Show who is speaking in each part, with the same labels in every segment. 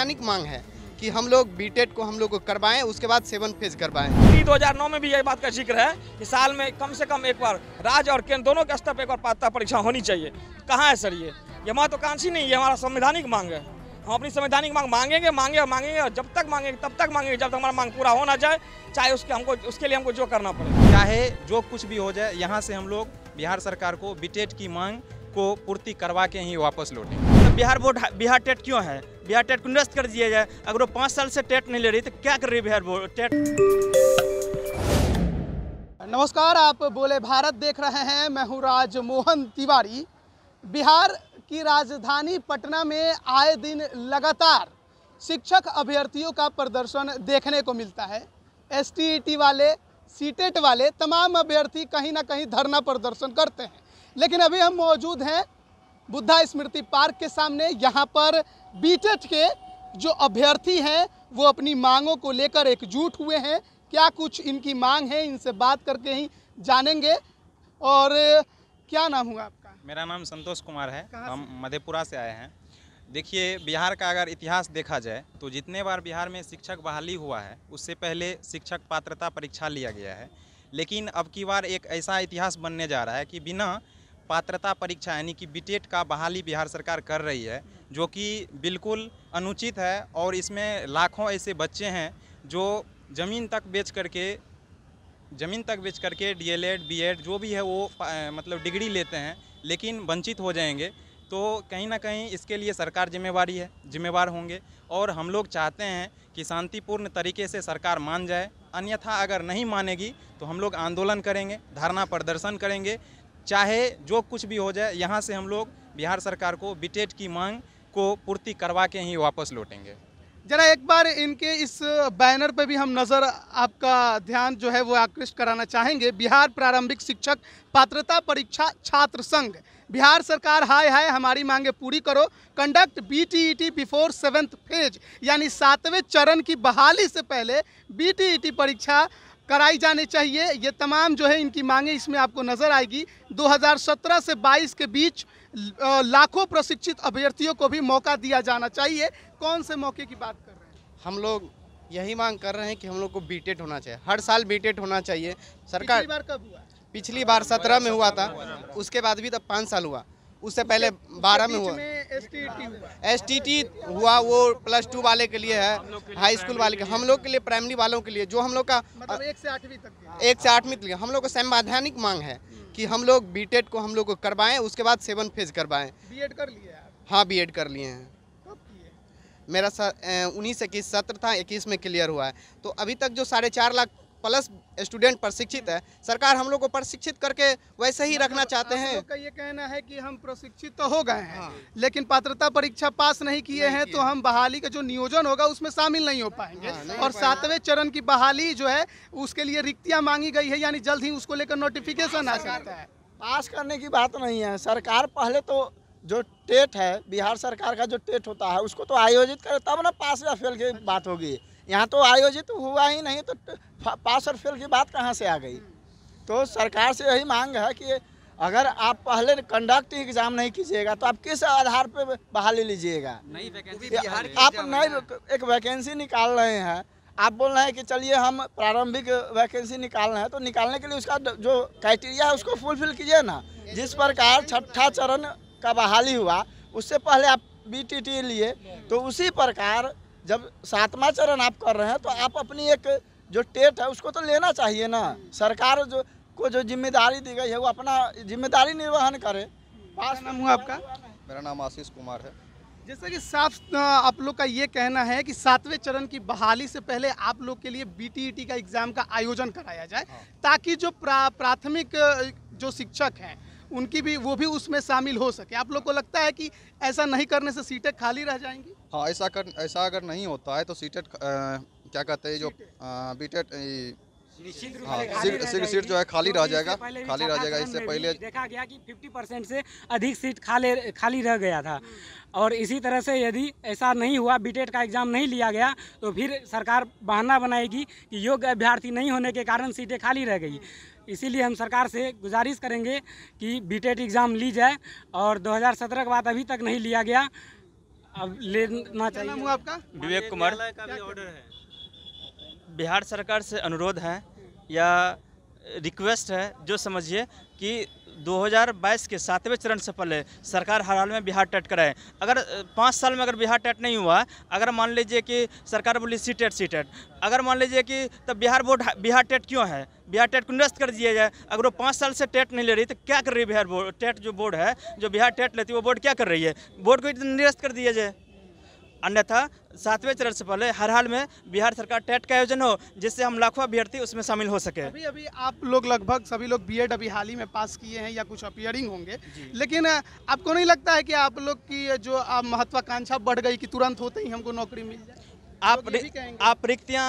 Speaker 1: संवैधानिक मांग है कि हम लोग बीटेड को हम लोग
Speaker 2: करवाएं उसके बाद सेवन फेज करवाएं दो हजार नौ में भी यही बात का जिक्र है कि साल में कम से कम एक बार राज्य और केंद्र दोनों के स्तर पर एक बार पात्रता परीक्षा होनी चाहिए कहाँ है सर ये ये महत्वाकांक्षी तो नहीं है हमारा संवैधानिक मांग है हम अपनी संवैधानिक मांग मांगेंगे मांगे और मांगेंगे और जब तक मांगेंगे तब तक मांगेंगे जब
Speaker 3: तक हमारा मांग पूरा होना जाए चाहे उसके हमको उसके लिए हमको जो करना पड़े चाहे जो कुछ भी हो जाए यहाँ से हम लोग बिहार सरकार को बीटेड की मांग को पूर्ति करवा के ही वापस लौटें तो बिहार बोर्ड बिहार टेट क्यों है बिहार टेट को निरस्त कर दिया जाए अगर वो पाँच साल से टेट नहीं ले रही तो क्या कर
Speaker 4: रही बिहार बोर्ड टेट
Speaker 1: नमस्कार आप बोले भारत देख रहे हैं मैं हूँ राजमोहन तिवारी बिहार की राजधानी पटना में आए दिन लगातार शिक्षक अभ्यर्थियों का प्रदर्शन देखने को मिलता है एस e वाले सीटेट e वाले तमाम अभ्यर्थी कहीं ना कहीं धरना प्रदर्शन करते हैं लेकिन अभी हम मौजूद हैं बुद्धा स्मृति पार्क के सामने यहाँ पर बीटेट के जो अभ्यर्थी हैं वो अपनी मांगों को लेकर एकजुट हुए हैं क्या कुछ इनकी मांग है इनसे बात करके ही जानेंगे और क्या नाम हुआ आपका
Speaker 3: मेरा नाम संतोष कुमार है हम मधेपुरा से आए हैं देखिए बिहार का अगर इतिहास देखा जाए तो जितने बार बिहार में शिक्षक बहाली हुआ है उससे पहले शिक्षक पात्रता परीक्षा लिया गया है लेकिन अब की बार एक ऐसा इतिहास बनने जा रहा है कि बिना पात्रता परीक्षा यानी कि बीटेट e का बहाली बिहार सरकार कर रही है जो कि बिल्कुल अनुचित है और इसमें लाखों ऐसे बच्चे हैं जो ज़मीन तक बेच करके ज़मीन तक बेच करके डीएलएड बीएड e जो भी है वो मतलब डिग्री लेते हैं लेकिन वंचित हो जाएंगे तो कहीं ना कहीं इसके लिए सरकार जिम्मेवारी है जिम्मेवार होंगे और हम लोग चाहते हैं कि शांतिपूर्ण तरीके से सरकार मान जाए अन्यथा अगर नहीं मानेगी तो हम लोग आंदोलन करेंगे धरना प्रदर्शन करेंगे चाहे जो कुछ भी हो जाए यहाँ से हम लोग बिहार सरकार को बिटेट e की मांग को पूर्ति करवा के ही वापस लौटेंगे
Speaker 1: जरा एक बार इनके इस बैनर पर भी हम नज़र आपका ध्यान जो है वो आकृष्ट कराना चाहेंगे बिहार प्रारंभिक शिक्षक पात्रता परीक्षा छात्र संघ बिहार सरकार हाय हाय हमारी मांगे पूरी करो conduct BTET before seventh phase यानी सातवें चरण की बहाली से पहले बीटीईटी e परीक्षा कराई जानी चाहिए ये तमाम जो है इनकी मांगे इसमें आपको नज़र आएगी 2017 से 22 के बीच लाखों प्रशिक्षित अभ्यर्थियों को भी मौका दिया जाना चाहिए कौन से मौके की बात कर रहे हैं हम लोग यही मांग कर रहे हैं कि हम लोग को बीटेट होना चाहिए हर साल बीटेट होना चाहिए सरकार पिछली बार कब हुआ पिछली बार सत्रह में हुआ था उसके बाद भी तब पाँच साल हुआ उससे पहले बारह में हुआ एस टी टी हुआ वो प्लस टू वाले के लिए है हाई स्कूल वाले के हम लोग के लिए प्राइमरी वालों के लिए जो हम लोग का मतलब एक से आठवीं तक एक से आठवीं तक हम लोग का संवैधानिक मांग है कि हम लोग बी को हम लोग को करवाएं उसके बाद सेवन फेज करवाएं बीएड कर लिए हाँ बी कर लिए हैं मेरा उन्नीस इक्कीस सत्र था इक्कीस में क्लियर हुआ है तो अभी तक जो साढ़े चार लाख प्लस स्टूडेंट प्रशिक्षित है सरकार हम लोग को प्रशिक्षित करके वैसे ही रखना चाहते हैं का ये कहना है कि हम प्रशिक्षित तो हो गए हैं हाँ। लेकिन पात्रता परीक्षा पास नहीं किए हैं तो हम बहाली का जो नियोजन होगा उसमें शामिल नहीं हो पाएंगे हाँ, और सातवें चरण की बहाली जो है उसके लिए रिक्तियाँ मांगी गई है यानी जल्द ही उसको लेकर नोटिफिकेशन आ सकता है पास करने की बात नहीं है सरकार पहले तो जो टेट है बिहार सरकार का जो टेट होता है उसको तो आयोजित करे तब ना पास या फेल की बात होगी यहाँ तो आयोजित हुआ ही नहीं तो पास और फेल की बात कहाँ से आ गई हम्म। तो सरकार से यही मांग है कि अगर आप पहले कंडक्ट एग्जाम नहीं कीजिएगा तो आप किस आधार पर बहाली लीजिएगा आप नई एक वैकेंसी निकाल रहे हैं आप बोल रहे हैं कि चलिए हम प्रारंभिक वैकेंसी निकाल रहे हैं तो निकालने के लिए उसका जो क्राइटेरिया है उसको फुलफिल कीजिए ना तो जिस प्रकार छठा चरण का बहाली हुआ उससे पहले आप बीटीटी लिए तो उसी प्रकार जब सातवां चरण आप कर रहे हैं तो आप अपनी एक जो टेट है उसको तो लेना चाहिए ना सरकार जो को जो जिम्मेदारी दी गई है वो अपना जिम्मेदारी निर्वहन करे पास नाम हुआ आपका मेरा नाम आशीष कुमार है जैसा कि साफ आप लोग का ये कहना है कि सातवें चरण की बहाली से पहले आप लोग के लिए बीटीईटी e का एग्ज़ाम का आयोजन कराया जाए हाँ। ताकि जो प्रा, प्राथमिक जो शिक्षक हैं उनकी भी वो भी उसमें शामिल हो सके आप लोग को लगता है कि ऐसा नहीं करने से सीटें खाली रह जाएंगी
Speaker 3: हाँ ऐसा कर ऐसा अगर नहीं होता है तो सीटें क्या कहते हैं जो बीटेट हाँ, सीट सीट जो है खाली रह जाएगा खाली रह
Speaker 1: जाएगा इससे पहले
Speaker 2: देखा गया कि 50 परसेंट से अधिक सीट खाली खाली रह गया था और इसी तरह से यदि ऐसा नहीं हुआ बीटेट का एग्ज़ाम नहीं लिया गया तो फिर सरकार बहाना बनाएगी कि योग्य अभ्यर्थी नहीं होने के कारण सीटें खाली रह गई इसीलिए हम सरकार से गुजारिश करेंगे कि बीटेट एग्ज़ाम ली जाए और 2017 के बाद अभी तक नहीं लिया गया
Speaker 4: अब लेना
Speaker 2: चाहिए नाम आपका विवेक कुमार
Speaker 3: का भी ऑर्डर है
Speaker 4: बिहार सरकार से अनुरोध है या रिक्वेस्ट है जो समझिए कि 2022 के सातवें चरण से पहले सरकार हर हाल में बिहार टेट कराए अगर पाँच साल में अगर बिहार टेट नहीं हुआ अगर मान लीजिए कि सरकार बोली सी टेट सी टेट अगर मान लीजिए कि तब बिहार बोर्ड बिहार टेट क्यों है बिहार टेट को निरस्त कर दिया जाए अगर वो पाँच साल से टेट नहीं ले रही तो क्या कर रही है बिहार बोर्ड टेट जो बोर्ड है जो बिहार टेट लेती है वो बोर्ड क्या कर रही है बोर्ड को निरस्त कर दिया जाए अन्यथा सातवें चरण से पहले हर हाल में बिहार सरकार टेट का आयोजन हो जिससे हम लाखों अभ्यर्थी उसमें शामिल हो सके
Speaker 1: अभी अभी आप लोग लगभग सभी लोग बीएड अभी हाल ही में पास किए हैं या कुछ अपियरिंग होंगे लेकिन आपको नहीं लगता है कि आप लोग की जो महत्वाकांक्षा बढ़ गई कि तुरंत होते ही हमको नौकरी मिल जाए आप आप रिक्तियाँ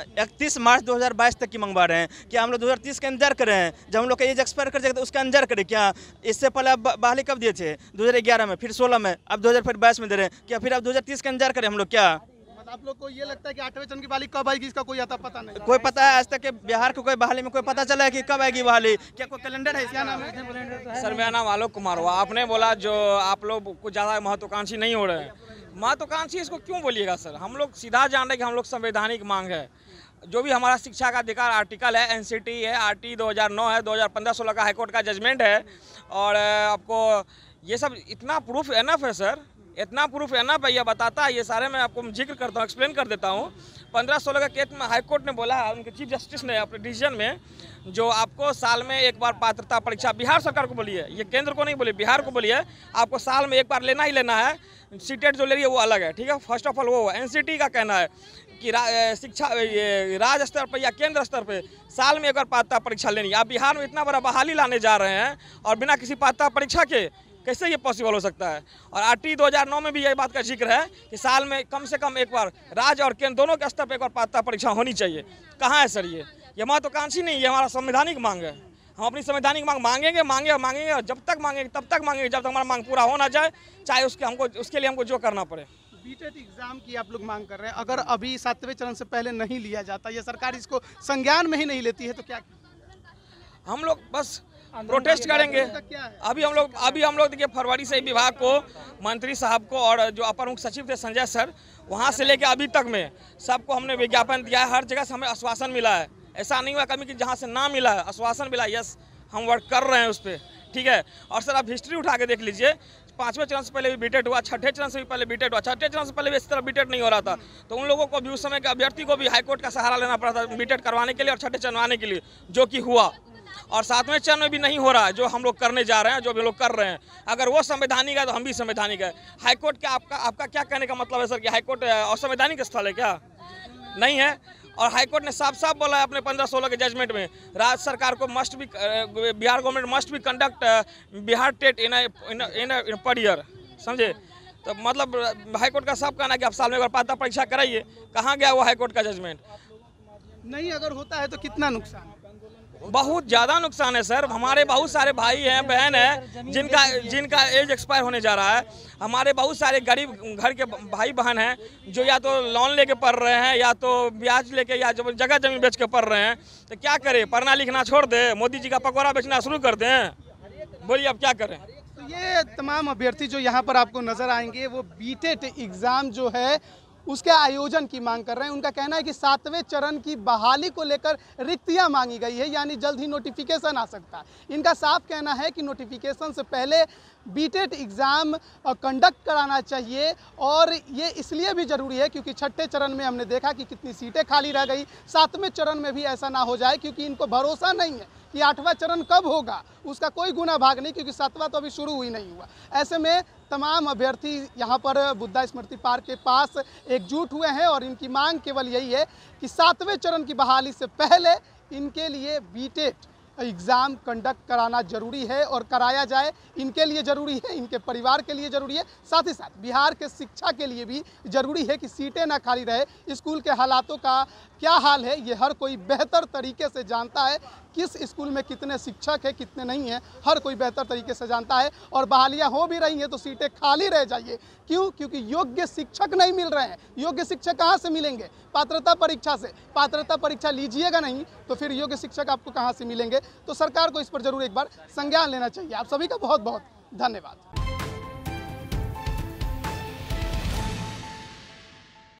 Speaker 4: इकतीस मार्च 2022 तक की मंगवा रहे हैं क्या हम लोग 2030 के अंदर करें हैं जब हम लोग का एज एक्सपायर कर जाएगा तो उसका अंदर करें क्या इससे पहले आप बहाली कब दिए थे 2011 में फिर 16 में अब 2022 में दे रहे हैं क्या फिर आप 2030 के अंदर करें हम लोग क्या
Speaker 1: मतलब आप लोग को ये लगता है कि आठवें चरण की बहाली कब आएगी इसका
Speaker 4: कोई आता पता नहीं कोई पता है आज तक के बिहार के कोई बहाली में कोई पता चला है कि कब आएगी बहाली क्या कोई कैलेंडर
Speaker 2: है
Speaker 1: क्या नाम है सर मेरा
Speaker 2: नाम आलोक कुमार हुआ आपने बोला जो आप लोग कुछ ज़्यादा महत्वाकांक्षी नहीं हो रहे हैं महत्वाकांक्षी तो इसको क्यों बोलिएगा सर हम लोग सीधा जान रहे कि हम लोग संवैधानिक मांग है जो भी हमारा शिक्षा का अधिकार आर्टिकल है एनसीटी है आरटी 2009 है 2015 सोलह का हाईकोर्ट का जजमेंट है और आपको ये सब इतना प्रूफ एनफ है सर इतना प्रूफ एनफ है यह बताता है ये सारे मैं आपको जिक्र करता हूँ एक्सप्लेन कर देता हूँ पंद्रह सोलह का केस में हाईकोर्ट ने बोला उनके चीफ जस्टिस ने अपने डिसीजन में जो आपको साल में एक बार पात्रता परीक्षा बिहार सरकार को बोलिए ये केंद्र को नहीं बोली बिहार को बोलिए आपको साल में एक बार लेना ही लेना है सीटेट जो ले रही है वो अलग है ठीक है फर्स्ट ऑफ ऑल वो एन का कहना है कि रा, शिक्षा राज्य स्तर पर या केंद्र स्तर पर साल में एक बार पात्रता परीक्षा लेनी आप बिहार में इतना बड़ा बहाली लाने जा रहे हैं और बिना किसी पात्रता परीक्षा के कैसे ये पॉसिबल हो सकता है और आर टी 2009 में भी यही बात का जिक्र है कि साल में कम से कम एक बार राज्य और केंद्र दोनों के स्तर पर एक बार पात्रता परीक्षा होनी चाहिए कहाँ है सर ये ये महत्वाकांक्षी नहीं है हमारा संवैधानिक मांग है हम अपनी संवैधानिक मांग मांगेंगे मांगे और मांगेंगे और जब तक मांगेंगे तब तक मांगेंगे जब तक हमारा मांग पूरा होना जाए चाहे उसके हमको उसके लिए हमको जो करना पड़े
Speaker 1: बीटेट एग्जाम e की आप लोग मांग कर रहे हैं अगर अभी सातवें चरण से पहले नहीं लिया जाता या सरकार इसको संज्ञान में ही नहीं लेती है तो क्या हम लोग बस प्रोटेस्ट करेंगे अभी हम लोग
Speaker 2: अभी हम लोग देखिए फरवरी से विभाग को मंत्री साहब को और जो अपर मुख्य सचिव थे संजय सर वहाँ से लेकर अभी तक में सबको हमने विज्ञापन दिया है हर जगह से हमें आश्वासन मिला है ऐसा नहीं हुआ कभी कि जहाँ से ना मिला है आश्वासन मिला यस हम वर्क कर रहे हैं उस पर ठीक है और सर आप हिस्ट्री उठा के देख लीजिए पांचवें चरण से पहले भी बीटेड हुआ छठे चरण से भी पहले बीटेड हुआ छठे चरण से पहले भी इस तरह बीटेड नहीं हो रहा था तो उन लोगों को भी उस समय के अभ्यर्थी को भी हाईकोर्ट का सहारा लेना पड़ा था बीटेड करवाने के लिए और छठे चरणवाने के लिए जो कि हुआ और सातवें चरण में भी नहीं हो रहा है जो हम लोग करने जा रहे हैं जो भी लोग कर रहे हैं अगर वो संवैधानिक है तो हम भी संवैधानिक है हाईकोर्ट का आपका आपका क्या कहने का मतलब है सर कि हाईकोर्ट असंवैधानिक स्थल है क्या नहीं है और हाईकोर्ट ने साफ साफ बोला है अपने पंद्रह सोलह के जजमेंट में राज्य सरकार को मस्ट भी बिहार गवर्नमेंट मस्ट भी conduct Bihar TET in in per year समझे तो मतलब हाईकोर्ट का साफ कहना है कि आप साल में अगर पात्र पात्रता परीक्षा कराइए कहाँ गया वो हाईकोर्ट का जजमेंट नहीं अगर होता है तो कितना नुकसान बहुत ज़्यादा नुकसान है सर हमारे बहुत सारे भाई हैं बहन हैं जिनका जिनका एज एक्सपायर होने जा रहा है हमारे बहुत सारे गरीब घर के भाई बहन हैं जो या तो लोन लेके पढ़ रहे हैं या तो ब्याज लेके या जब जगह जमीन बेच के पढ़ रहे हैं तो क्या करें पढ़ना लिखना छोड़ दें मोदी जी का पकौड़ा बेचना शुरू कर दें बोलिए अब क्या करें
Speaker 1: तो ये तमाम अभ्यर्थी जो यहाँ पर आपको नज़र आएंगे वो बीटेट एग्ज़ाम जो है उसके आयोजन की मांग कर रहे हैं उनका कहना है कि सातवें चरण की बहाली को लेकर रिक्तियां मांगी गई है यानी जल्द ही नोटिफिकेशन आ सकता है इनका साफ कहना है कि नोटिफिकेशन से पहले बीटेड एग्ज़ाम कंडक्ट कराना चाहिए और ये इसलिए भी ज़रूरी है क्योंकि छठे चरण में हमने देखा कि कितनी सीटें खाली रह गई सातवें चरण में भी ऐसा ना हो जाए क्योंकि इनको भरोसा नहीं है कि आठवां चरण कब होगा उसका कोई गुना भाग नहीं क्योंकि सातवां तो अभी शुरू ही नहीं हुआ ऐसे में तमाम अभ्यर्थी यहाँ पर बुद्धा स्मृति पार्क के पास एकजुट हुए हैं और इनकी मांग केवल यही है कि सातवें चरण की बहाली से पहले इनके लिए बी एग्ज़ाम कंडक्ट कराना जरूरी है और कराया जाए इनके लिए ज़रूरी है इनके परिवार के लिए ज़रूरी है साथ ही साथ बिहार के शिक्षा के लिए भी ज़रूरी है कि सीटें ना खाली रहे स्कूल के हालातों का क्या हाल है ये हर कोई बेहतर तरीके से जानता है किस स्कूल में कितने शिक्षक हैं कितने नहीं हैं हर कोई बेहतर तरीके से जानता है और बहालियाँ हो भी रही हैं तो सीटें खाली रह जाइए क्यों क्योंकि योग्य शिक्षक नहीं मिल रहे हैं योग्य शिक्षक कहाँ से मिलेंगे पात्रता परीक्षा से पात्रता परीक्षा लीजिएगा नहीं तो फिर योग्य शिक्षक आपको कहाँ से मिलेंगे तो सरकार को इस पर जरूर एक बार संज्ञान लेना चाहिए आप सभी का बहुत बहुत धन्यवाद